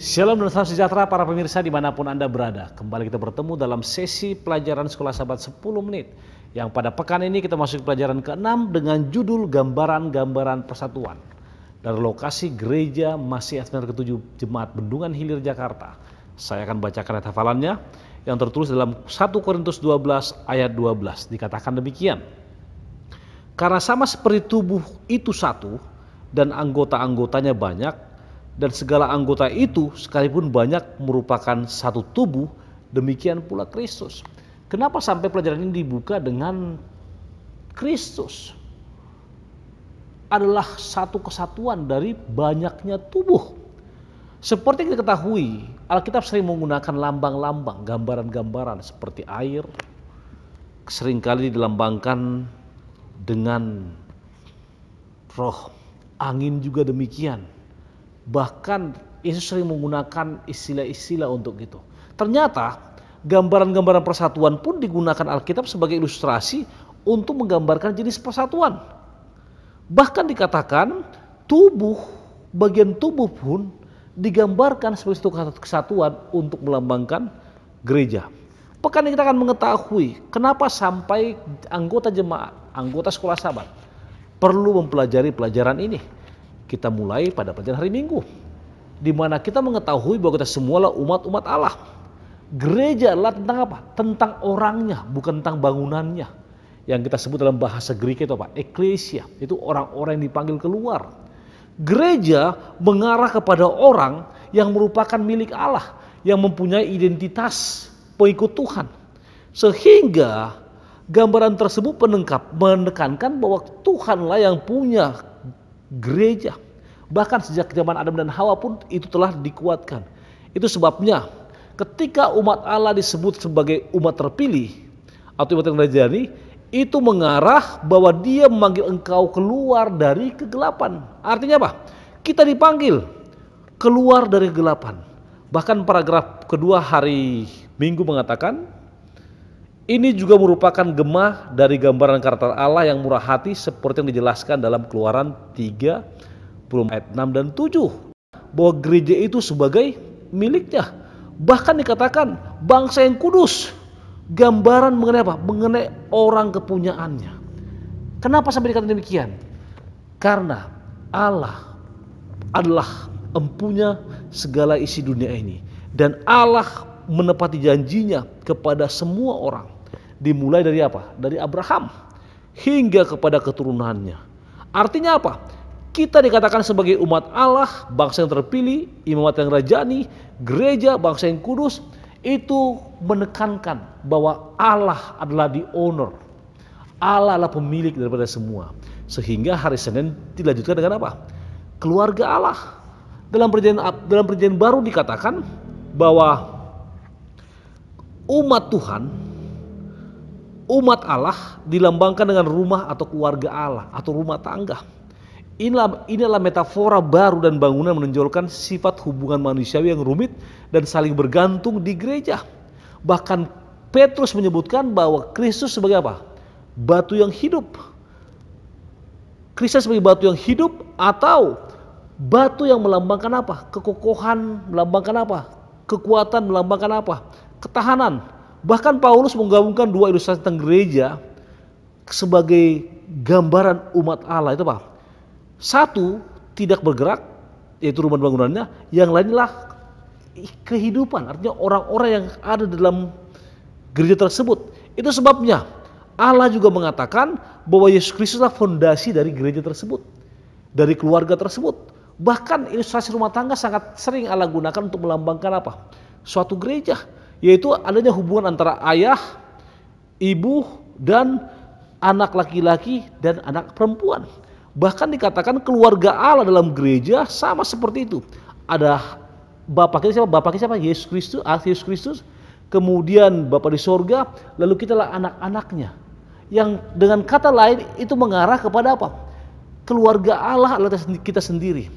Shalom dan salam sejahtera para pemirsa dimanapun Anda berada. Kembali kita bertemu dalam sesi pelajaran Sekolah Sahabat 10 menit. Yang pada pekan ini kita masuk pelajaran ke-6 dengan judul Gambaran-Gambaran Persatuan. Dari lokasi gereja Masih Advent ke-7 Jemaat Bendungan Hilir, Jakarta. Saya akan bacakan ayat hafalannya yang tertulis dalam 1 Korintus 12 ayat 12. Dikatakan demikian. Karena sama seperti tubuh itu satu dan anggota-anggotanya banyak, dan segala anggota itu sekalipun banyak merupakan satu tubuh, demikian pula Kristus. Kenapa sampai pelajaran ini dibuka dengan Kristus? Adalah satu kesatuan dari banyaknya tubuh. Seperti kita ketahui, Alkitab sering menggunakan lambang-lambang, gambaran-gambaran seperti air, seringkali dilambangkan dengan roh, angin juga demikian. Bahkan Yesus sering menggunakan istilah-istilah untuk itu. Ternyata gambaran-gambaran persatuan pun digunakan Alkitab sebagai ilustrasi untuk menggambarkan jenis persatuan. Bahkan dikatakan tubuh, bagian tubuh pun digambarkan sebagai satu kesatuan untuk melambangkan gereja. Pekan ini kita akan mengetahui kenapa sampai anggota jemaat, anggota sekolah sahabat perlu mempelajari pelajaran ini. Kita mulai pada pelajaran hari Minggu, di mana kita mengetahui bahwa kita semualah umat-umat Allah. Gereja adalah tentang apa? Tentang orangnya, bukan tentang bangunannya. Yang kita sebut dalam bahasa Greek itu apa? Eklesia, itu orang-orang yang dipanggil keluar. Gereja mengarah kepada orang yang merupakan milik Allah, yang mempunyai identitas pengikut Tuhan. Sehingga gambaran tersebut penengkap menekankan bahwa Tuhanlah yang punya gereja. Bahkan sejak zaman Adam dan Hawa pun itu telah dikuatkan. Itu sebabnya ketika umat Allah disebut sebagai umat terpilih atau umat yang terjadi, itu mengarah bahwa dia memanggil engkau keluar dari kegelapan. Artinya apa? Kita dipanggil keluar dari kegelapan. Bahkan paragraf kedua hari Minggu mengatakan, ini juga merupakan gemah dari gambaran karakter Allah yang murah hati seperti yang dijelaskan dalam keluaran 3 6 dan 7 bahwa gereja itu sebagai miliknya bahkan dikatakan bangsa yang kudus gambaran mengenai apa? mengenai orang kepunyaannya kenapa sampai dikatakan demikian? karena Allah adalah empunya segala isi dunia ini dan Allah menepati janjinya kepada semua orang dimulai dari apa? Dari Abraham hingga kepada keturunannya. Artinya apa? Kita dikatakan sebagai umat Allah, bangsa yang terpilih, imamat yang rajani, gereja, bangsa yang kudus, itu menekankan bahwa Allah adalah the owner. Allah adalah pemilik daripada semua. Sehingga hari Senin dilanjutkan dengan apa? Keluarga Allah. Dalam perjanjian dalam perjanjian baru dikatakan bahwa umat Tuhan umat Allah dilambangkan dengan rumah atau keluarga Allah atau rumah tangga. Inilah, inilah metafora baru dan bangunan menonjolkan sifat hubungan manusiawi yang rumit dan saling bergantung di gereja. Bahkan Petrus menyebutkan bahwa Kristus sebagai apa? Batu yang hidup. Kristus sebagai batu yang hidup atau batu yang melambangkan apa? Kekokohan melambangkan apa? Kekuatan melambangkan apa? Ketahanan Bahkan Paulus menggabungkan dua ilustrasi tentang gereja sebagai gambaran umat Allah itu apa? Satu tidak bergerak yaitu rumah bangunannya, yang lainlah kehidupan artinya orang-orang yang ada dalam gereja tersebut. Itu sebabnya Allah juga mengatakan bahwa Yesus Kristuslah fondasi dari gereja tersebut, dari keluarga tersebut. Bahkan ilustrasi rumah tangga sangat sering Allah gunakan untuk melambangkan apa? Suatu gereja yaitu adanya hubungan antara ayah, ibu dan anak laki-laki dan anak perempuan. Bahkan dikatakan keluarga Allah dalam gereja sama seperti itu. Ada Bapak kita siapa? Bapak kita siapa? Yesus Kristus, ah, Yesus Kristus. Kemudian Bapak di sorga, lalu kita lah anak-anaknya. Yang dengan kata lain itu mengarah kepada apa? Keluarga Allah adalah kita sendiri.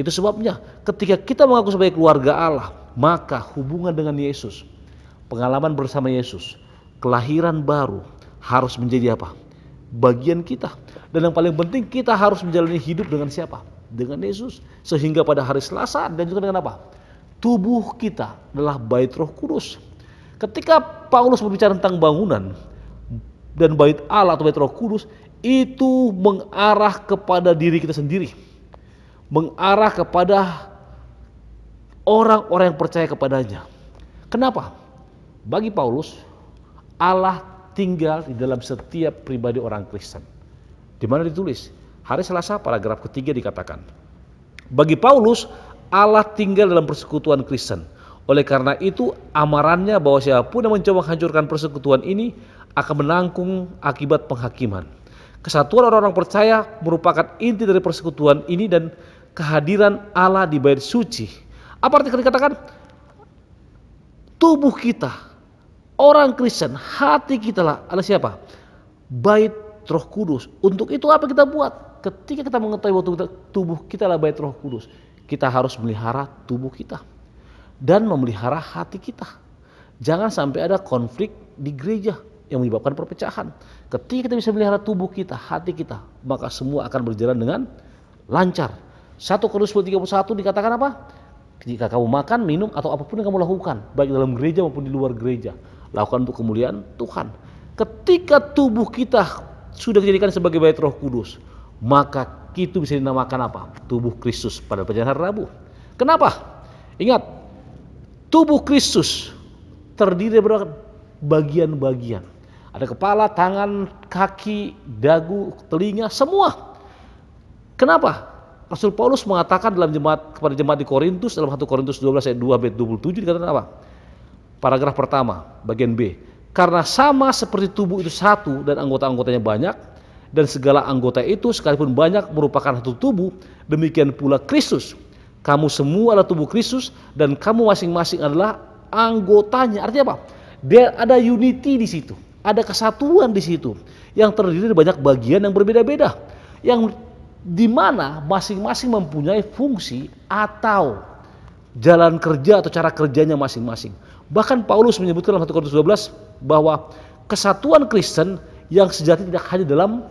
Itu sebabnya ketika kita mengaku sebagai keluarga Allah, maka hubungan dengan Yesus pengalaman bersama Yesus, kelahiran baru harus menjadi apa? Bagian kita. Dan yang paling penting kita harus menjalani hidup dengan siapa? Dengan Yesus. Sehingga pada hari Selasa dan juga dengan apa? Tubuh kita adalah bait roh kudus. Ketika Paulus berbicara tentang bangunan dan bait Allah atau bait roh kudus, itu mengarah kepada diri kita sendiri. Mengarah kepada orang-orang yang percaya kepadanya. Kenapa? Bagi Paulus, Allah tinggal di dalam setiap pribadi orang Kristen. Di mana ditulis? Hari Selasa paragraf ketiga dikatakan. Bagi Paulus, Allah tinggal dalam persekutuan Kristen. Oleh karena itu, amarannya bahwa siapapun yang mencoba menghancurkan persekutuan ini akan menanggung akibat penghakiman. Kesatuan orang-orang percaya merupakan inti dari persekutuan ini dan kehadiran Allah di bait suci. Apa arti dikatakan? Tubuh kita orang Kristen, hati kita lah ada siapa? Bait Roh Kudus. Untuk itu apa kita buat? Ketika kita mengetahui bahwa tubuh kita, tubuh kita adalah bait Roh Kudus, kita harus melihara tubuh kita dan memelihara hati kita. Jangan sampai ada konflik di gereja yang menyebabkan perpecahan. Ketika kita bisa melihara tubuh kita, hati kita, maka semua akan berjalan dengan lancar. 1 Korintus 31 dikatakan apa? Jika kamu makan, minum, atau apapun yang kamu lakukan, baik dalam gereja maupun di luar gereja, lakukan untuk kemuliaan Tuhan. Ketika tubuh kita sudah dijadikan sebagai bait Roh Kudus, maka itu bisa dinamakan apa? Tubuh Kristus pada perjanjian hari Rabu. Kenapa? Ingat, tubuh Kristus terdiri dari bagian-bagian. Ada kepala, tangan, kaki, dagu, telinga, semua. Kenapa? Rasul Paulus mengatakan dalam jemaat kepada jemaat di Korintus dalam 1 Korintus 12 ayat 2 ayat 27 dikatakan apa? paragraf pertama, bagian B. Karena sama seperti tubuh itu satu dan anggota-anggotanya banyak, dan segala anggota itu sekalipun banyak merupakan satu tubuh, demikian pula Kristus. Kamu semua adalah tubuh Kristus dan kamu masing-masing adalah anggotanya. Artinya apa? Dia ada unity di situ, ada kesatuan di situ yang terdiri dari banyak bagian yang berbeda-beda. Yang di mana masing-masing mempunyai fungsi atau jalan kerja atau cara kerjanya masing-masing. Bahkan Paulus menyebutkan dalam 1 Korintus 12 bahwa kesatuan Kristen yang sejati tidak hanya dalam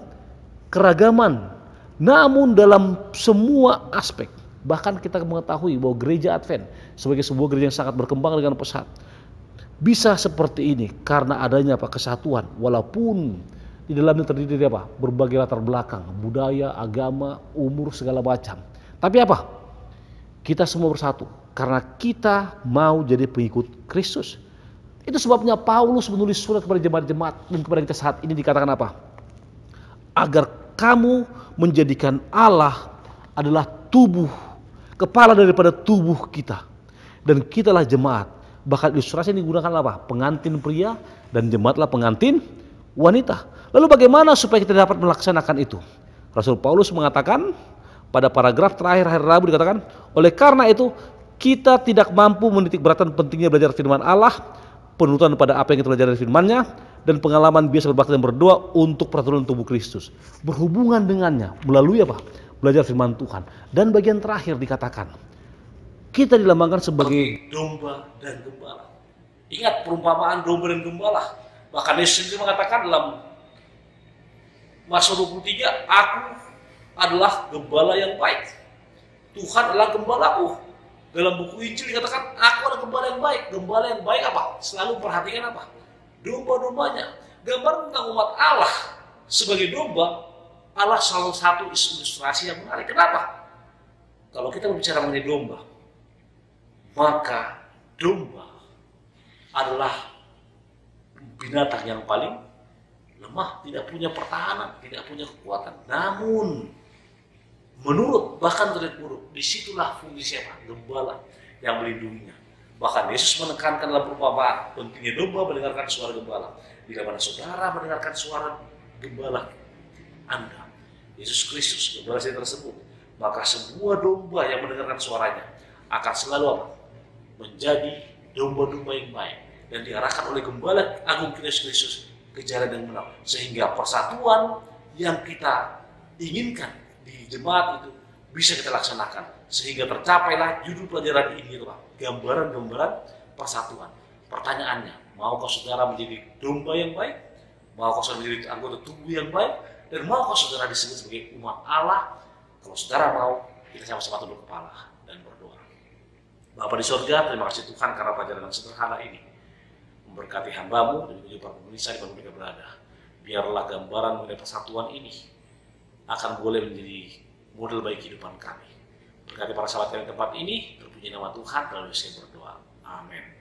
keragaman, namun dalam semua aspek. Bahkan kita mengetahui bahwa gereja Advent sebagai sebuah gereja yang sangat berkembang dengan pesat bisa seperti ini karena adanya apa kesatuan walaupun di dalamnya terdiri dari apa berbagai latar belakang budaya agama umur segala macam tapi apa kita semua bersatu karena kita mau jadi pengikut Kristus. Itu sebabnya Paulus menulis surat kepada jemaat-jemaat dan kepada kita saat ini dikatakan apa? Agar kamu menjadikan Allah adalah tubuh, kepala daripada tubuh kita. Dan kitalah jemaat. Bahkan ilustrasi yang digunakan apa? Pengantin pria dan jemaatlah pengantin wanita. Lalu bagaimana supaya kita dapat melaksanakan itu? Rasul Paulus mengatakan pada paragraf terakhir hari Rabu dikatakan, oleh karena itu kita tidak mampu menitik beratkan pentingnya belajar firman Allah, penurutan pada apa yang kita belajar dari firmannya, dan pengalaman biasa berbakti dan berdoa untuk peraturan tubuh Kristus. Berhubungan dengannya melalui apa? Belajar firman Tuhan. Dan bagian terakhir dikatakan, kita dilambangkan sebagai domba dan gembala. Ingat perumpamaan domba dan gembala. Bahkan Yesus sendiri mengatakan dalam Mazmur 23, aku adalah gembala yang baik. Tuhan adalah gembalaku dalam buku Injil dikatakan, aku adalah gembala yang baik. Gembala yang baik apa? Selalu perhatikan apa? Domba-dombanya. Gambar tentang umat Allah sebagai domba Allah salah satu ilustrasi yang menarik. Kenapa? Kalau kita berbicara mengenai domba, maka domba adalah binatang yang paling lemah, tidak punya pertahanan, tidak punya kekuatan. Namun, menurut bahkan terhadap buruk. Disitulah fungsi siapa? Gembala yang melindunginya. Bahkan Yesus menekankan dalam perumpamaan pentingnya domba mendengarkan suara gembala. Bila mana saudara mendengarkan suara gembala Anda, Yesus Kristus, gembala saya tersebut, maka semua domba yang mendengarkan suaranya akan selalu apa? Menjadi domba-domba yang baik dan diarahkan oleh gembala agung Kristus Kristus ke jalan yang benar sehingga persatuan yang kita inginkan di jemaat itu bisa kita laksanakan sehingga tercapailah judul pelajaran ini adalah gambaran-gambaran persatuan. Pertanyaannya, maukah saudara menjadi domba yang baik? Maukah saudara menjadi anggota tubuh yang baik? Dan maukah saudara disebut sebagai umat Allah? Kalau saudara mau, kita sama-sama tunduk kepala dan berdoa. Bapak di surga, terima kasih Tuhan karena pelajaran yang sederhana ini. Memberkati hambamu dan juga para pemirsa di mana mereka berada. Biarlah gambaran mengenai persatuan ini akan boleh menjadi model baik kehidupan kami. Berkati para sahabat kami tempat ini, terpuji nama Tuhan, lalu saya berdoa. Amin.